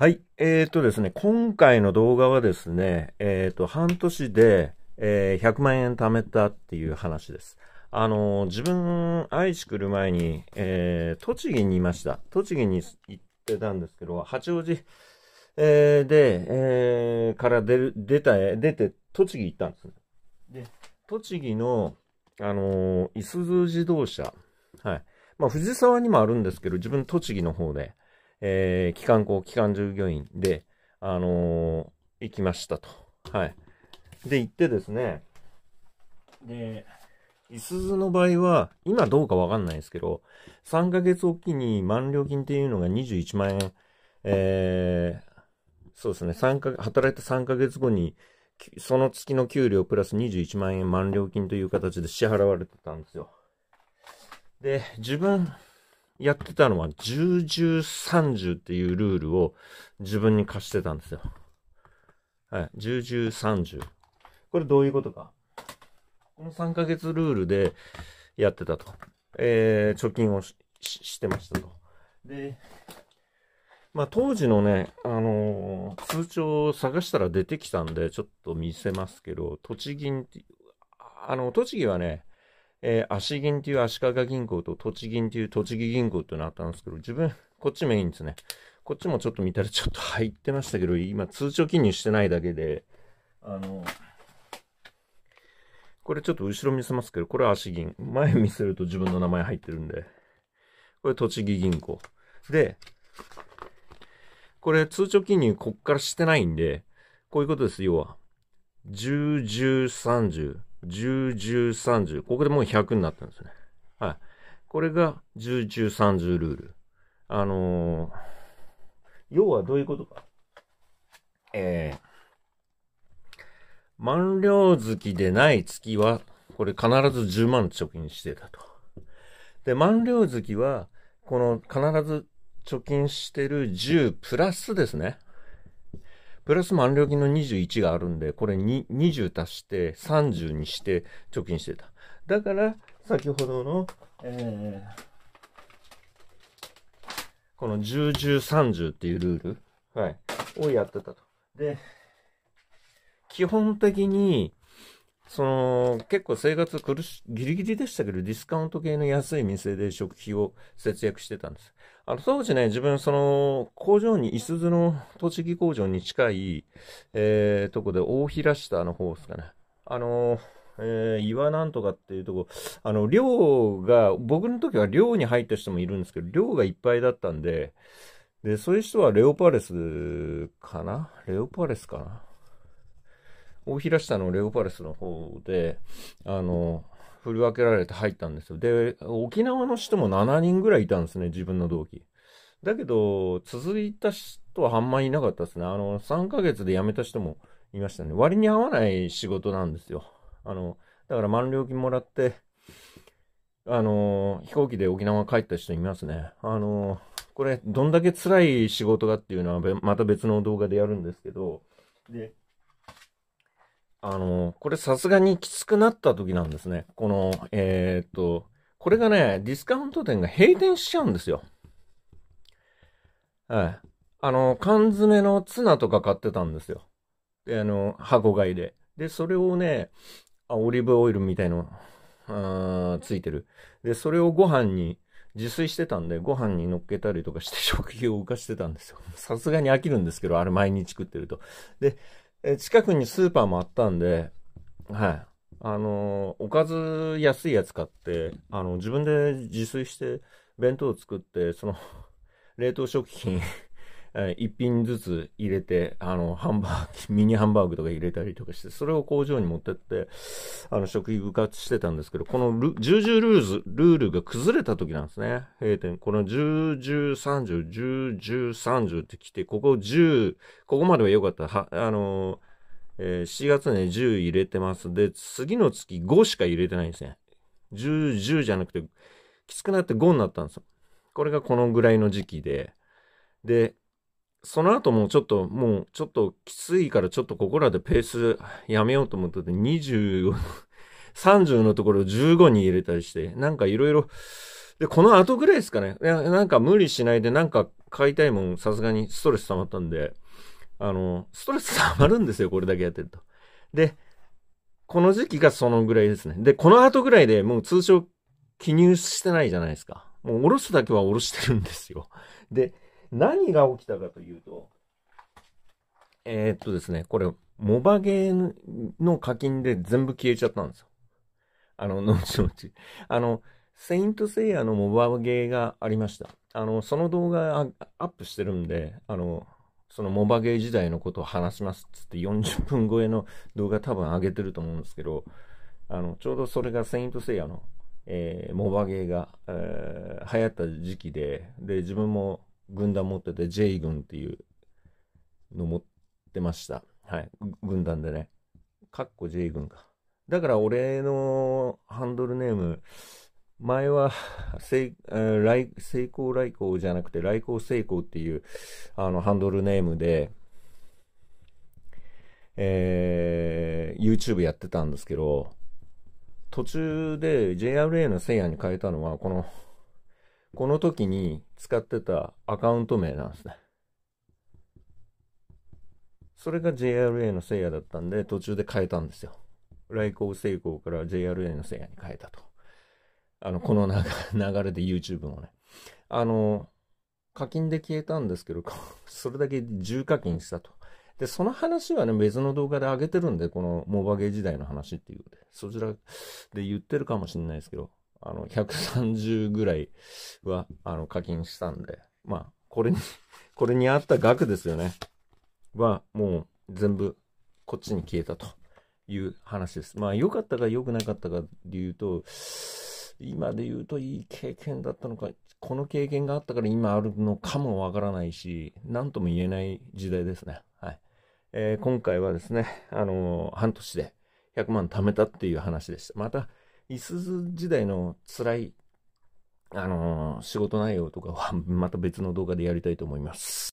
はい。えっ、ー、とですね、今回の動画はですね、えっ、ー、と、半年で、えー、100万円貯めたっていう話です。あの、自分、愛知来る前に、えー、栃木にいました。栃木に行ってたんですけど、八王子、えー、で、えー、から出る、出た、出て、栃木行ったんですね。で、栃木の、あのー、いすゞ自動車。はい。まあ、藤沢にもあるんですけど、自分栃木の方で、えー、機関工、機関従業員で、あのー、行きましたと。はい。で、行ってですね、で、いすゞの場合は、今どうかわかんないですけど、3ヶ月おきに満了金っていうのが21万円、えー、そうですね、3月働いた3ヶ月後に、その月の給料プラス21万円満了金という形で支払われてたんですよ。で、自分、やってたのは重0 30っていうルールを自分に課してたんですよ。はい。10、30。これどういうことか。この3ヶ月ルールでやってたと。えー、貯金をしてましたと。で、まあ当時のね、あのー、通帳を探したら出てきたんで、ちょっと見せますけど、栃木、あの、栃木はね、えー、足銀という足利銀行と栃銀という栃木銀行っていうのあったんですけど、自分、こっちメインですね。こっちもちょっと見たらちょっと入ってましたけど、今通帳記入してないだけで、あの、これちょっと後ろ見せますけど、これは足銀。前見せると自分の名前入ってるんで。これ栃木銀行。で、これ通帳記入こっからしてないんで、こういうことです、要は。10、10、30。10、10、30。ここでもう100になったんですね。はい。これが10、10、30ルール。あのー、要はどういうことか。えー、満了月でない月は、これ必ず10万貯金してたと。で、満了月は、この必ず貯金してる10プラスですね。プラス満了金の21があるんで、これに20足して30にして貯金してた。だから、先ほどの、えー、この10、10、30っていうルール、はい、をやってたと。で、基本的に、その、結構生活苦し、ギリギリでしたけど、ディスカウント系の安い店で食費を節約してたんです。あの、当時ね、自分、その、工場に、いすゞの栃木工場に近い、えー、とこで、大平下の方ですかね。あのーえー、岩なんとかっていうとこ、あの、寮が、僕の時は寮に入った人もいるんですけど、寮がいっぱいだったんで、で、そういう人はレオパレスかなレオパレスかな大平下のレオパレスの方で、あの、振り分けられて入ったんですよ。で、沖縄の人も7人ぐらいいたんですね、自分の同期。だけど、続いた人はあんまりいなかったですね。あの、3ヶ月で辞めた人もいましたね。割に合わない仕事なんですよ。あの、だから満了金もらって、あの、飛行機で沖縄帰った人いますね。あの、これ、どんだけ辛い仕事かっていうのは、また別の動画でやるんですけど、で、あの、これさすがにきつくなった時なんですね。この、えー、っと、これがね、ディスカウント店が閉店しちゃうんですよ。はい。あの、缶詰のツナとか買ってたんですよ。で、あの、箱買いで。で、それをね、あオリーブオイルみたいの、ついてる。で、それをご飯に、自炊してたんで、ご飯に乗っけたりとかして食費を浮かしてたんですよ。さすがに飽きるんですけど、あれ毎日食ってると。で、え近くにスーパーもあったんで、はい。あの、おかず安いやつ買って、あの、自分で自炊して弁当を作って、その、冷凍食品一品ずつ入れて、あの、ハンバーグ、ミニハンバーグとか入れたりとかして、それを工場に持ってって、あの、食費部活してたんですけど、このル、重々ルーズ、ルールが崩れた時なんですね。閉店。この10、10、30、ー0 10、30って来て、ここ10、ここまでは良かった。は、あのえー、7月ね、10入れてます。で、次の月5しか入れてないんですね。十、0じゃなくて、きつくなって5になったんですよ。これがこのぐらいの時期で、で、その後もちょっと、もうちょっときついからちょっとここらでペースやめようと思ってて、20、30 のところ15に入れたりして、なんかいろいろ、で、この後ぐらいですかね。なんか無理しないで、なんか買いたいもん、さすがにストレス溜まったんで、あの、ストレス溜まるんですよ、これだけやってると。で、この時期がそのぐらいですね。で、この後ぐらいでもう通称記入してないじゃないですか。もう下ろすだけは下ろしてるんですよ。で、何が起きたかというと、えー、っとですね、これ、モバゲーの課金で全部消えちゃったんですよ。あの、後々。あの、セイントセイヤのモバゲーがありました。あの、その動画アップしてるんで、あの、そのモバゲー時代のことを話しますっつって40分超えの動画多分上げてると思うんですけど、あの、ちょうどそれがセイントセイヤの、えー、モバゲーが、えー、流行った時期で、で、自分も軍団持ってて、J 軍っていうの持ってました。はい。軍団でね。かっこ J 軍か。だから俺のハンドルネーム、前は、成、来、成功来光じゃなくて、来光成功っていう、あの、ハンドルネームで、えー、YouTube やってたんですけど、途中で JRA のせいやに変えたのは、この、この時に使ってたアカウント名なんですね。それが JRA のせいやだったんで、途中で変えたんですよ。来航成功から JRA のせいやに変えたと。あの、この 流れで YouTube もね。あの、課金で消えたんですけど、それだけ重課金したと。で、その話はね、別の動画で上げてるんで、このモバゲー時代の話っていうで、そちらで言ってるかもしれないですけど、あの、130ぐらいは、あの、課金したんで、まあ、これに これに合った額ですよね。は、もう、全部、こっちに消えたという話です。まあ、良かったか良くなかったかで言うと、今で言うといい経験だったのか、この経験があったから今あるのかもわからないし、何とも言えない時代ですね。はい。えー、今回はですね、あのー、半年で100万貯めたっていう話でした。また、いすゞ時代の辛い、あのー、仕事内容とかはまた別の動画でやりたいと思います。